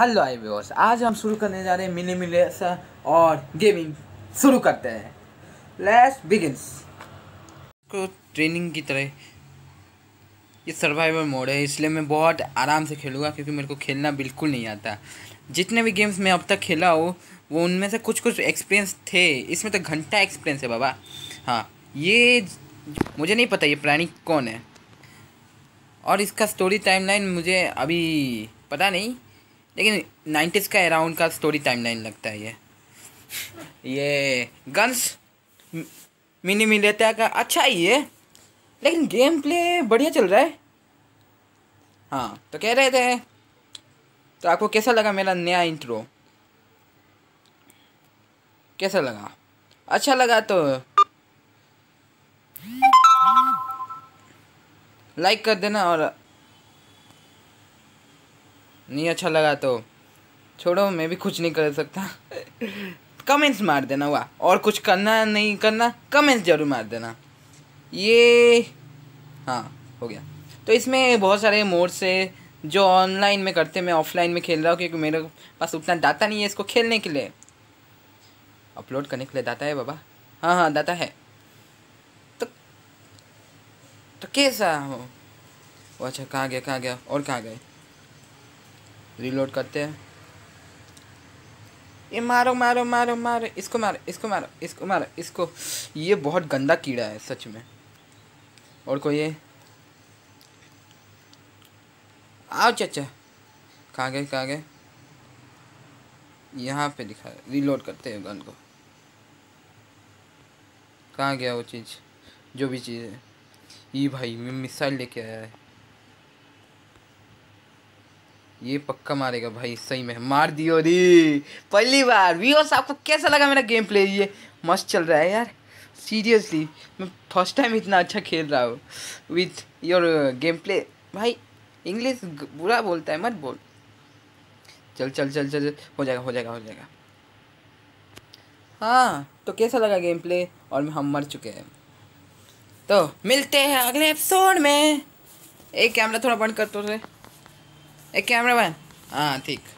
hello आई व्यवर्स आज हम शुरू करने जा रहे हैं मिनी मिले और गेमिंग शुरू करते हैं लेट्स बिगिंस को ट्रेनिंग की तरह ये सर्वाइवर मोड है इसलिए मैं बहुत आराम से खेलूँगा क्योंकि मेरे को खेलना बिल्कुल नहीं आता जितने भी गेम्स मैं अब तक खेला हूँ वो उनमें से कुछ कुछ एक्सपीरियंस थे इसमें तो घंटा एक्सपीरियंस है बाबा हाँ ये मुझे नहीं पता ये प्राणी कौन है और इसका स्टोरी टाइमलाइन मुझे अभी पता नहीं लेकिन नाइन्टीज़ का अराउंड का स्टोरी टाइमलाइन लगता है ये ये गन्स मिनी मिलेता का अच्छा ही है लेकिन गेम प्ले बढ़िया चल रहा है हाँ तो कह रहे थे तो आपको कैसा लगा मेरा नया इंट्रो कैसा लगा अच्छा लगा तो लाइक कर देना और नहीं अच्छा लगा तो छोड़ो मैं भी कुछ नहीं कर सकता कमेंट्स मार देना हुआ और कुछ करना नहीं करना कमेंट्स ज़रूर मार देना ये हाँ हो गया तो इसमें बहुत सारे मोड्स है जो ऑनलाइन में करते मैं ऑफलाइन में खेल रहा हूँ क्योंकि मेरे पास उतना डाटा नहीं है इसको खेलने के लिए अपलोड करने के लिए डाटा है बाबा हाँ हाँ डाटा है तो तो कैसा हो अच्छा कहाँ गया कहाँ गया और कहाँ गए रिलोड करते हैं ये मारो मारो मारो मारो इसको मारो इसको मारो इसको मारो इसको ये बहुत गंदा कीड़ा है सच में और कोई ये आओ चचा कहाँ गए कहाँ गए यहाँ पे दिखा रिलोड करते हैं गन को कहाँ गया वो चीज़ जो भी चीज़ है ये भाई मैं मिसाइल लेके आया है ये पक्का मारेगा भाई सही में मार दियो रे पहली बार व्यूअर्स आपको कैसा लगा मेरा गेम प्ले ये मस्त चल रहा है यार सीरियसली मैं फर्स्ट टाइम इतना अच्छा खेल रहा हूँ विथ योर गेम प्ले भाई इंग्लिश बुरा बोलता है मत बोल चल चल चल चल, चल हो जाएगा हो जाएगा हो जाएगा हाँ तो कैसा लगा गेम प्ले और हम मर चुके हैं तो मिलते हैं अगले एपिसोड में एक कैमरा थोड़ा बंद कर तो रहे ए कैमरा मैन हाँ ठीक